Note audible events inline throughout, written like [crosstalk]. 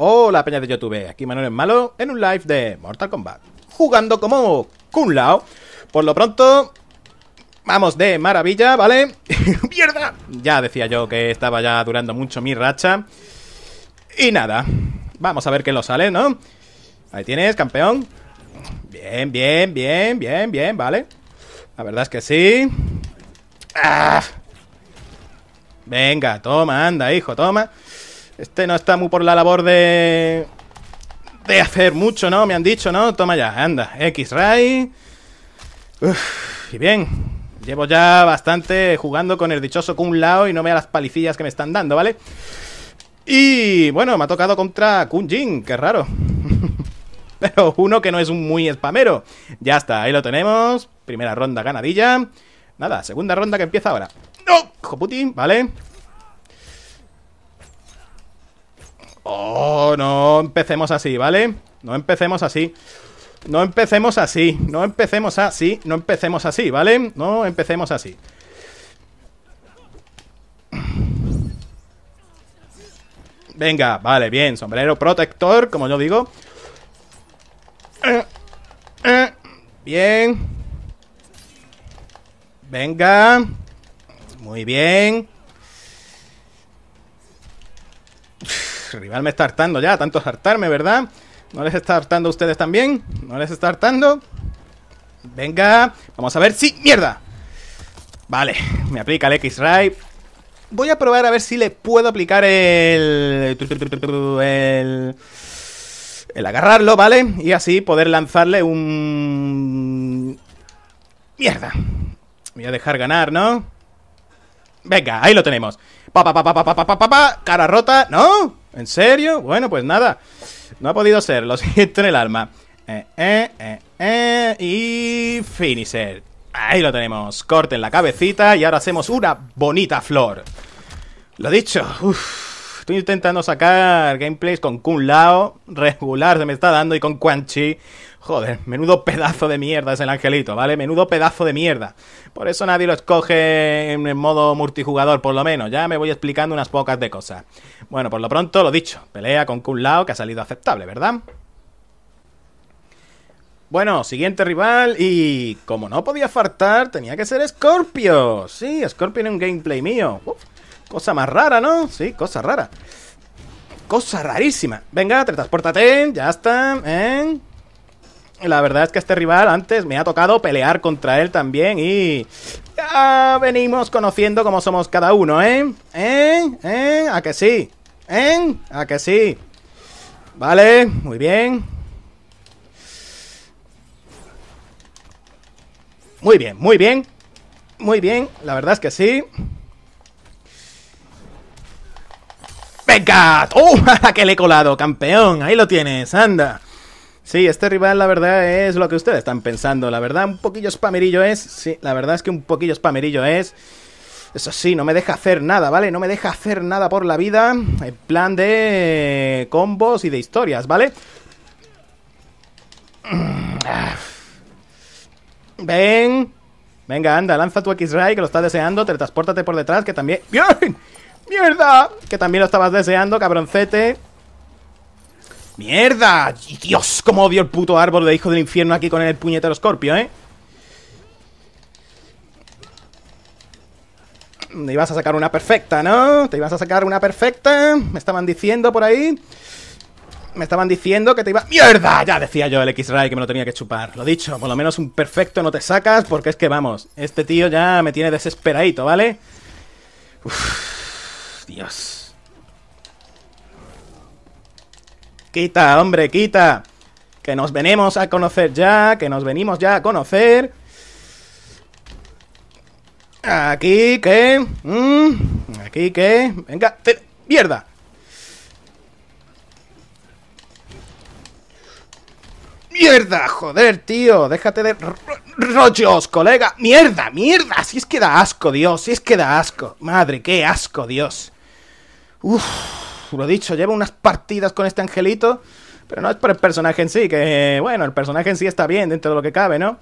Hola peña de YouTube, aquí Manuel Malo en un live de Mortal Kombat Jugando como Kun Lao Por lo pronto, vamos de maravilla, ¿vale? [laughs] ¡Mierda! Ya decía yo que estaba ya durando mucho mi racha Y nada, vamos a ver qué lo sale, ¿no? Ahí tienes, campeón Bien, bien, bien, bien, bien, ¿vale? La verdad es que sí ¡Ah! Venga, toma, anda, hijo, toma este no está muy por la labor de... De hacer mucho, ¿no? Me han dicho, ¿no? Toma ya, anda. X-Ray. Y bien. Llevo ya bastante jugando con el dichoso Kun Lao y no veo las palicillas que me están dando, ¿vale? Y bueno, me ha tocado contra Kun Jin, que raro. [laughs] Pero uno que no es muy spamero. Ya está, ahí lo tenemos. Primera ronda ganadilla. Nada, segunda ronda que empieza ahora. ¡No! Putin, ¿vale? Oh, no empecemos así, ¿vale? No empecemos así. No empecemos así. No empecemos así. No empecemos así, ¿vale? No empecemos así. Venga, vale, bien. Sombrero protector, como yo digo. bien. Venga. Muy bien. [laughs] rival me está hartando ya, tanto hartarme, ¿verdad? ¿No les está hartando a ustedes también? ¿No les está hartando? Venga, vamos a ver si... ¡Sí! ¡Mierda! Vale, me aplica el X-Ray. Voy a probar a ver si le puedo aplicar el... El... El agarrarlo, ¿vale? Y así poder lanzarle un... ¡Mierda! Voy a dejar ganar, ¿no? Venga, ahí lo tenemos. pa, pa, pa, cara rota, ¿no? ¿En serio? Bueno, pues nada. No ha podido ser. Lo [laughs] siento en el alma. Eh, eh, eh, eh. y finisher. Ahí lo tenemos. Corte en la cabecita y ahora hacemos una bonita flor. Lo dicho. Estoy intentando sacar gameplays con Kun Lao, regular se me está dando, y con Quan Chi. Joder, menudo pedazo de mierda es el angelito, ¿vale? Menudo pedazo de mierda. Por eso nadie lo escoge en modo multijugador, por lo menos. Ya me voy explicando unas pocas de cosas. Bueno, por lo pronto, lo dicho. Pelea con Kun Lao, que ha salido aceptable, ¿verdad? Bueno, siguiente rival y como no podía faltar, tenía que ser Scorpio. Sí, Scorpio en un gameplay mío. Cosa más rara, ¿no? Sí, cosa rara. Cosa rarísima. Venga, teletransportate. Ya está. ¿eh? La verdad es que este rival antes me ha tocado pelear contra él también y... Ya venimos conociendo cómo somos cada uno, ¿eh? ¿Eh? ¿Eh? ¿A que sí? ¿Eh? ¿A que sí? Vale, muy bien. Muy bien, muy bien. Muy bien, la verdad es que sí. Oh, [laughs] uh, ja! [laughs] ¡Que le he colado, campeón! Ahí lo tienes, anda. Sí, este rival, la verdad, es lo que ustedes están pensando. La verdad, un poquillo spamerillo es. Sí, la verdad es que un poquillo spamerillo es. Eso sí, no me deja hacer nada, ¿vale? No me deja hacer nada por la vida. En plan de combos y de historias, ¿vale? [clears throat] Ah. Ven. Venga, anda, lanza tu X-Ray que lo está deseando. Teletranspórtate por detrás, que también. [laughs] ¡Bien! ¡Mierda! Que también lo estabas deseando, cabroncete. ¡Mierda! ¡Dios! ¡Cómo odio el puto árbol de hijo del infierno aquí con el puñetero escorpio, eh! Me ibas a sacar una perfecta, ¿no? Te ibas a sacar una perfecta. Me estaban diciendo por ahí. Me estaban diciendo que te iba... ¡Mierda! Ya decía yo el X-Ray que me lo tenía que chupar. Lo dicho, por lo menos un perfecto no te sacas porque es que vamos. Este tío ya me tiene desesperadito, ¿vale? ¡Uf! Dios. Quita, hombre, quita. Que nos venimos a conocer ya, que nos venimos ya a conocer. Aquí, qué? Mm, aquí, qué? Venga, mierda. ¡Mierda! ¡Joder, tío! ¡Déjate de rollos, colega! ¡Mierda, mierda! Si es que da asco, Dios, si es que da asco. Madre, qué asco, Dios. Uff, lo dicho, llevo unas partidas con este angelito. Pero no es por el personaje en sí, que bueno, el personaje en sí está bien dentro de lo que cabe, ¿no?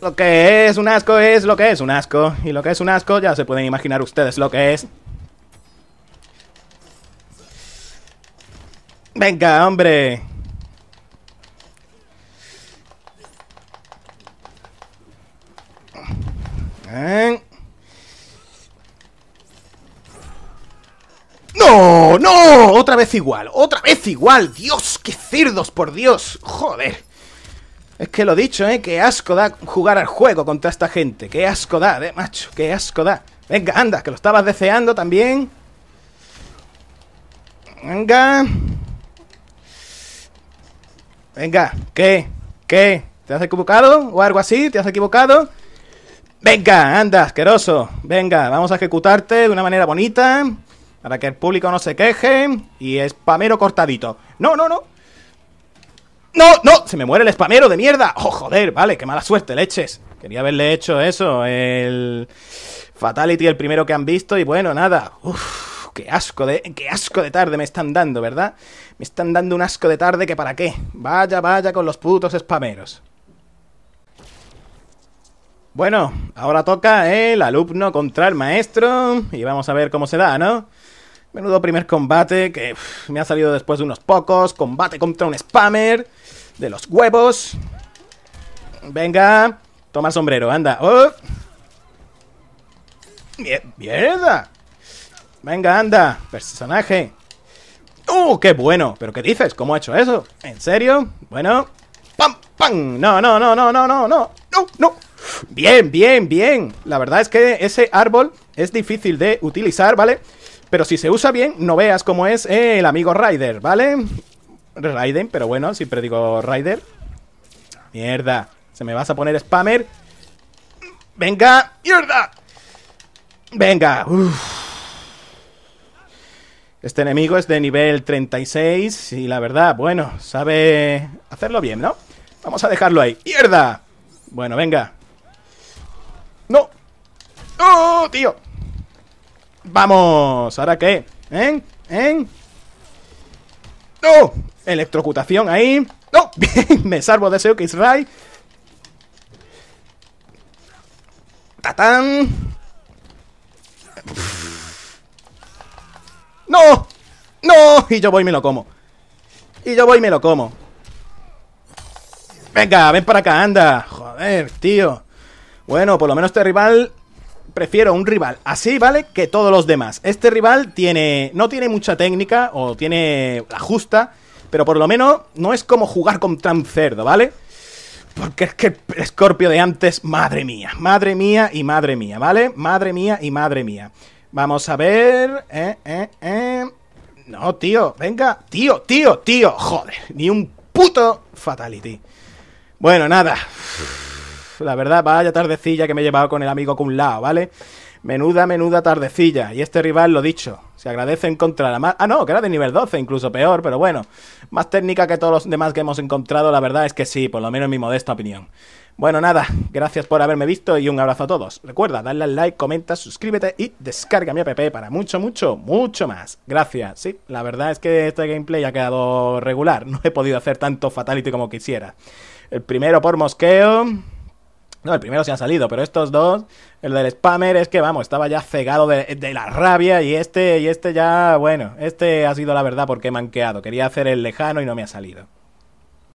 Lo que es un asco es lo que es un asco. Y lo que es un asco ya se pueden imaginar ustedes lo que es. Venga, hombre. ¿Eh? ¡No! ¡No! Otra vez igual, otra vez igual. Dios, qué cerdos, por Dios. Joder. Es que lo he dicho, ¿eh? Qué asco da jugar al juego contra esta gente. Qué asco da, ¿eh, macho? Qué asco da. Venga, anda, que lo estabas deseando también. Venga. Venga, ¿qué? ¿Qué? ¿Te has equivocado? ¿O algo así? ¿Te has equivocado? Venga, anda, asqueroso. Venga, vamos a ejecutarte de una manera bonita. Para que el público no se queje. Y spamero cortadito. No, no, no. ¡No, no! ¡Se me muere el spamero de mierda! ¡Oh, joder! Vale, qué mala suerte, leches. Quería haberle hecho eso. El. Fatality, el primero que han visto. Y bueno, nada. Uf, qué asco de. Qué asco de tarde me están dando, ¿verdad? Me están dando un asco de tarde que para qué. Vaya, vaya con los putos spameros. Bueno, ahora toca el alumno contra el maestro y vamos a ver cómo se da, ¿no? Menudo primer combate que me ha salido después de unos pocos. Combate contra un spammer. De los huevos. Venga. Toma sombrero, anda. ¡Oh! ¡Mierda! Venga, anda. Personaje. ¡Uh, qué bueno! ¿Pero qué dices? ¿Cómo ha hecho eso? ¿En serio? Bueno. ¡Pam, pam! No, no, no, no, no, no, no. No, no. Bien, bien, bien. La verdad es que ese árbol es difícil de utilizar, ¿vale? vale pero si se usa bien, no veas cómo es el amigo Ryder, ¿vale? Raiden, pero bueno, siempre digo Ryder. Mierda. Se me vas a poner spammer. Venga, mierda. Venga. Este enemigo es de nivel 36 y la verdad, bueno, sabe hacerlo bien, ¿no? Vamos a dejarlo ahí. ¡Mierda! Bueno, venga. ¡No! ¡Oh, tío! ¡Vamos! ¿Ahora qué? ¿Eh? ¿Eh? ¡No! Electrocutación ahí. ¡No! [laughs] Bien, me salvo de ese que ¡Tatán! ¡No! ¡No! Y yo voy y me lo como. Y yo voy y me lo como. Venga, ven para acá, anda. Joder, tío. Bueno, por lo menos este rival prefiero un rival así, ¿vale? Que todos los demás. Este rival tiene no tiene mucha técnica o tiene la justa, pero por lo menos no es como jugar con un cerdo, ¿vale? Porque es que el Scorpio de antes, madre mía, madre mía y madre mía, ¿vale? Madre mía y madre mía. Vamos a ver... Eh, eh, eh. No, tío, venga, tío, tío, tío, joder, ni un puto fatality. Bueno, nada, la verdad, vaya tardecilla que me he llevado con el amigo Kun Lao, ¿vale? Menuda, menuda tardecilla. Y este rival, lo dicho, se agradece encontrar la más... Ah, no, que era de nivel 12, incluso peor, pero bueno. Más técnica que todos los demás que hemos encontrado, la verdad es que sí, por lo menos en mi modesta opinión. Bueno, nada, gracias por haberme visto y un abrazo a todos. Recuerda, darle al like, comenta, suscríbete y descarga mi app para mucho, mucho, mucho más. Gracias, sí, la verdad es que este gameplay ha quedado regular. [laughs] No he podido hacer tanto fatality como quisiera. El primero por mosqueo... No, el primero se ha salido, pero estos dos, el del spammer es que, vamos, estaba ya cegado de, de, la rabia y este, y este ya, bueno, este ha sido la verdad porque he manqueado. Quería hacer el lejano y no me ha salido.